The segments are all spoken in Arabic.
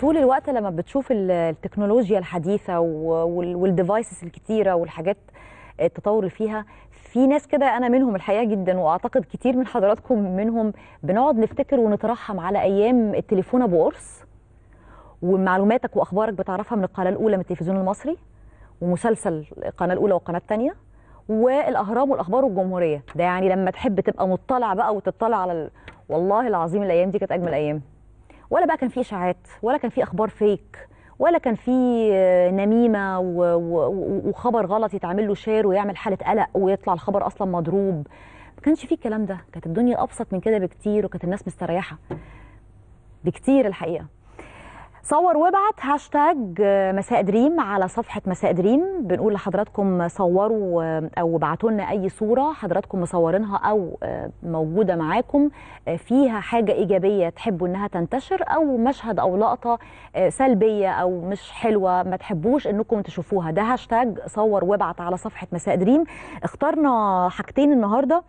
طول الوقت لما بتشوف التكنولوجيا الحديثه والديفايسز الكتيره والحاجات آه، التطور اللي فيها في ناس كده انا منهم الحقيقه جدا واعتقد كتير من حضراتكم منهم بنقعد نفتكر ونترحم على ايام التليفون ابو قرص ومعلوماتك واخبارك بتعرفها من القناه الاولى من التلفزيون المصري ومسلسل القناه الاولى والقناه الثانيه والاهرام والاخبار والجمهوريه ده يعني لما تحب تبقى مطلع بقى وتطلع على ال... والله العظيم الايام دي كانت اجمل ايام ولا بقى كان في اشاعات ولا كان في اخبار فيك ولا كان في آه، نميمه وخبر غلط يتعمل له شير ويعمل حاله قلق ويطلع الخبر اصلا مضروب ما كانش في الكلام ده كانت الدنيا ابسط من كده بكتير وكانت الناس مستريحه بكتير الحقيقه صور وابعت هاشتاج آه، مساء دريم على صفحة مساء دريم بنقول لحضراتكم صوروا آه، أو ابعتوا لنا أي صورة حضراتكم مصورينها أو آه، موجودة معاكم فيها حاجة إيجابية تحبوا إنها تنتشر أو مشهد أو لقطة سلبية أو مش حلوة ما تحبوش إنكم تشوفوها ده هاشتاج صور وابعت على صفحة مساء دريم اخترنا حاجتين النهاردة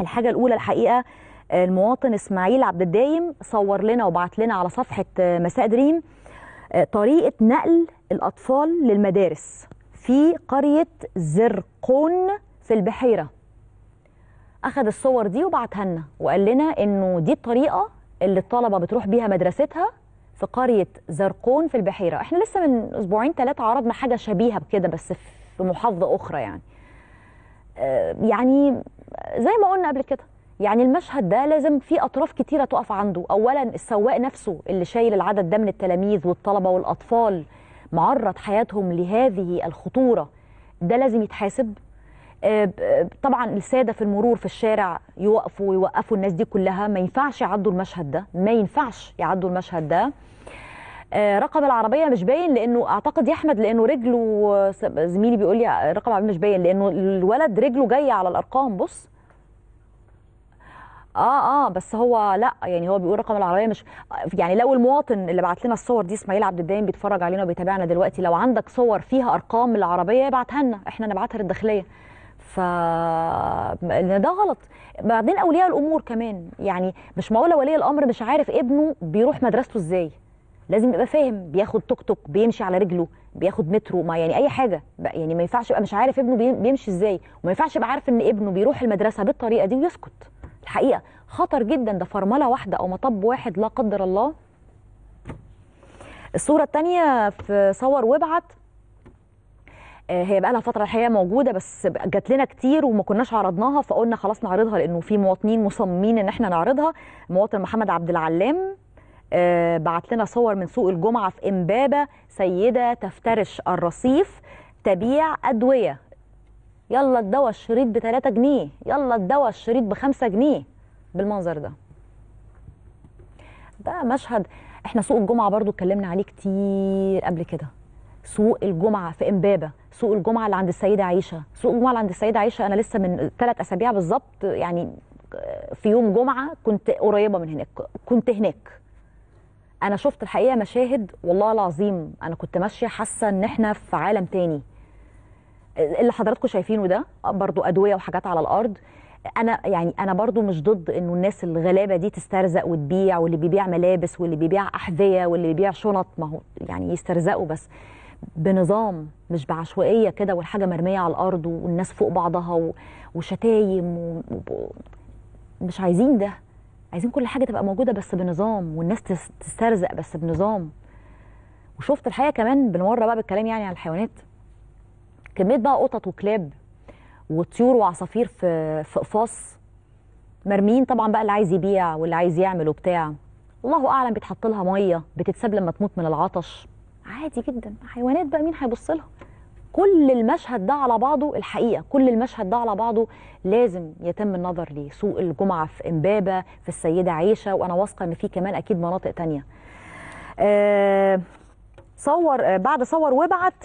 الحاجة الأولى الحقيقة المواطن اسماعيل عبد الدايم صور لنا وبعت لنا على صفحه آه، مساء دريم آه، طريقه نقل الاطفال للمدارس في قريه زرقون في البحيره اخذ الصور دي وبعتها لنا وقال لنا انه دي الطريقه اللي الطلبه بتروح بيها مدرستها في قريه زرقون في البحيره احنا لسه من اسبوعين ثلاثه عرضنا حاجه شبيهه بكده بس في محافظه اخرى يعني آه، يعني زي ما قلنا قبل كده يعني المشهد ده لازم في اطراف كتيره تقف عنده اولا السواق نفسه اللي شايل العدد ده من التلاميذ والطلبه والاطفال معرض حياتهم لهذه الخطوره ده لازم يتحاسب آه، طبعا الساده في المرور في الشارع يوقفوا ويوقفوا الناس دي كلها ما ينفعش يعدوا المشهد ده ما ينفعش يعدوا المشهد ده آه، رقم العربيه مش باين لانه اعتقد يا احمد لانه رجله آه، زميلي بيقول لي رقم العربيه مش باين لانه الولد رجله جايه على الارقام بص اه اه بس هو لا يعني هو بيقول رقم العربيه مش يعني لو المواطن اللي بعت لنا الصور دي اسماعيل عبد الدايم بيتفرج علينا وبيتابعنا دلوقتي لو عندك صور فيها ارقام العربيه ابعتها لنا احنا نبعتها للداخليه ف ده غلط بعدين اولياء الامور كمان يعني مش معقوله ولي الامر مش عارف ابنه بيروح مدرسته ازاي لازم يبقى فاهم بياخد توك توك بيمشي على رجله بياخد مترو ما يعني اي حاجه يعني ما ينفعش يبقى مش عارف ابنه بيمشي ازاي وما ينفعش يبقى عارف ان ابنه بيروح المدرسه بالطريقه دي ويسكت حقيقه خطر جدا ده فرمله واحده او مطب واحد لا قدر الله الصوره الثانيه في صور وابعت آه، هي بقى لها فتره الحقيقه موجوده بس جات لنا كتير وما كناش عرضناها فقلنا خلاص نعرضها لانه في مواطنين مصممين ان احنا نعرضها مواطن محمد عبد العلام آه، بعت لنا صور من سوق الجمعه في امبابه سيده تفترش الرصيف تبيع ادويه يلا الدواء الشريط ب 3 جنيه يلا الدواء الشريط ب 5 جنيه بالمنظر ده ده مشهد احنا سوق الجمعه برضو اتكلمنا عليه كتير قبل كده سوق الجمعه في امبابه سوق الجمعه اللي عند السيده عائشه سوق الجمعه اللي عند السيده عائشه انا لسه من ثلاث اسابيع بالظبط يعني في يوم جمعه كنت قريبه من هناك كنت هناك انا شفت الحقيقه مشاهد والله العظيم انا كنت ماشيه حاسه ان احنا في عالم تاني اللي حضراتكم شايفينه ده برضو ادويه وحاجات على الارض انا يعني انا برضو مش ضد انه الناس الغلابه دي تسترزق وتبيع واللي بيبيع ملابس واللي بيبيع احذيه واللي بيبيع شنط ما هو يعني يسترزقوا بس بنظام مش بعشوائيه كده والحاجه مرميه على الارض والناس فوق بعضها وشتايم مش عايزين ده عايزين كل حاجه تبقى موجوده بس بنظام والناس تسترزق بس بنظام وشفت الحقيقه كمان بالمره بقى بالكلام يعني على الحيوانات كميه بقى قطط وكلاب وطيور وعصافير في في اقفاص مرميين طبعا بقى اللي عايز يبيع واللي عايز يعمل وبتاع الله اعلم بيتحط لها ميه بتتساب لما تموت من العطش عادي جدا حيوانات بقى مين هيبص لها كل المشهد ده على بعضه الحقيقه كل المشهد ده على بعضه لازم يتم النظر ليه سوق الجمعه في امبابه في السيده عيشه وانا واثقه ان في كمان اكيد مناطق تانية أه صور آه، بعد صور وابعت